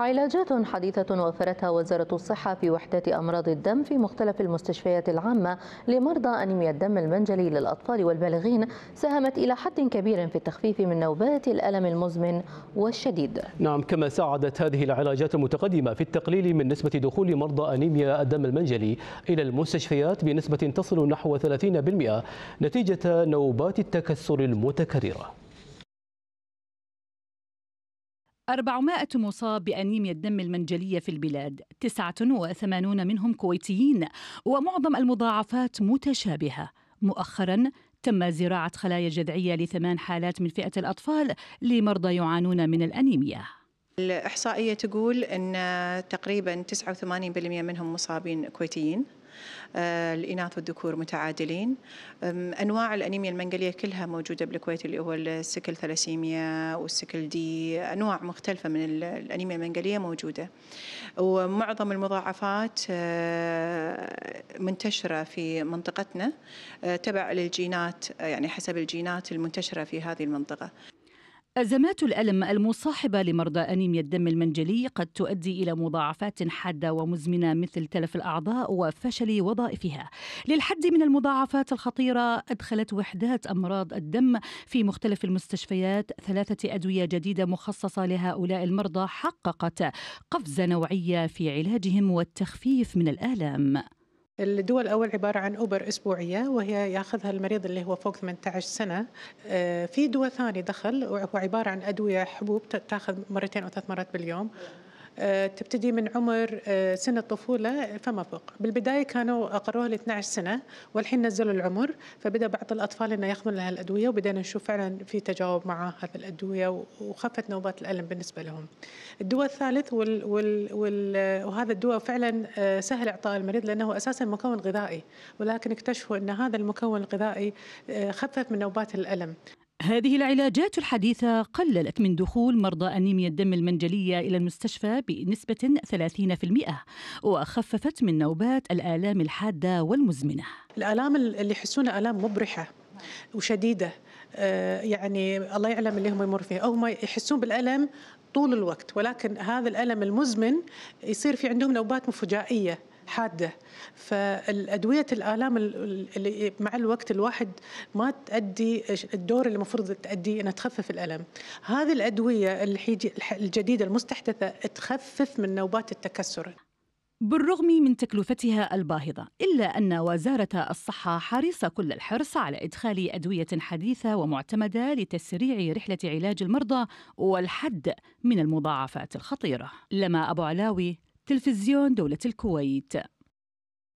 علاجات حديثة وفرتها وزارة الصحة في وحدات أمراض الدم في مختلف المستشفيات العامة لمرضى أنيميا الدم المنجلي للأطفال والبالغين ساهمت إلى حد كبير في التخفيف من نوبات الألم المزمن والشديد نعم كما ساعدت هذه العلاجات المتقدمة في التقليل من نسبة دخول مرضى أنيميا الدم المنجلي إلى المستشفيات بنسبة تصل نحو 30% نتيجة نوبات التكسر المتكررة 400 مصاب بأنيميا الدم المنجلية في البلاد 89 منهم كويتيين ومعظم المضاعفات متشابهة مؤخرا تم زراعة خلايا جذعية لثمان حالات من فئة الأطفال لمرضى يعانون من الأنيميا الإحصائية تقول أن تقريبا 89% منهم مصابين كويتيين الإناث آه، والذكور متعادلين أنواع الأنيميا المنقلية كلها موجودة بالكويت اللي هو السكل ثلاسيميا والسكل دي أنواع مختلفة من الأنيميا المنقلية موجودة ومعظم المضاعفات آه، منتشرة في منطقتنا آه، تبع للجينات يعني حسب الجينات المنتشرة في هذه المنطقة أزمات الألم المصاحبة لمرضى أنيميا الدم المنجلي قد تؤدي إلى مضاعفات حادة ومزمنة مثل تلف الأعضاء وفشل وظائفها. للحد من المضاعفات الخطيرة أدخلت وحدات أمراض الدم في مختلف المستشفيات ثلاثة أدوية جديدة مخصصة لهؤلاء المرضى حققت قفزة نوعية في علاجهم والتخفيف من الآلام. الدول الأول عبارة عن أوبر أسبوعية وهي ياخذها المريض اللي هو فوق 18 سنة آه، في دول ثانية دخل وهو عبارة عن أدوية حبوب تاخذ مرتين أو ثلاث مرات باليوم آه، تبتدي من عمر آه، سن الطفولة فما فوق بالبداية كانوا أقروها ل 12 سنة والحين نزلوا العمر فبدأ بعض الأطفال أنه ياخذون لها الأدوية وبدأنا نشوف فعلا في تجاوب مع هذه الأدوية وخفت نوبات الألم بالنسبة لهم الدواء الثالث وال وال وال وهذا الدواء فعلا آه، سهل إعطاء المريض لأنه أساسا مكون غذائي ولكن اكتشفوا أن هذا المكون الغذائي خفف من نوبات الألم هذه العلاجات الحديثة قللت من دخول مرضى أنيميا الدم المنجلية إلى المستشفى بنسبة 30% وخففت من نوبات الآلام الحادة والمزمنة الآلام اللي يحسونها آلام مبرحة وشديدة آه، يعني الله يعلم اللي هم يمر فيه أو هم يحسون بالألم طول الوقت ولكن هذا الألم المزمن يصير في عندهم نوبات مفجائية حاده فالادويه الالام اللي مع الوقت الواحد ما تؤدي الدور اللي المفروض تؤدي انها تخفف الالم هذه الادويه الجديده المستحدثه تخفف من نوبات التكسر بالرغم من تكلفتها الباهظة إلا أن وزارة الصحة حريصة كل الحرص على إدخال أدوية حديثة ومعتمدة لتسريع رحلة علاج المرضى والحد من المضاعفات الخطيرة لما أبو علاوي تلفزيون دولة الكويت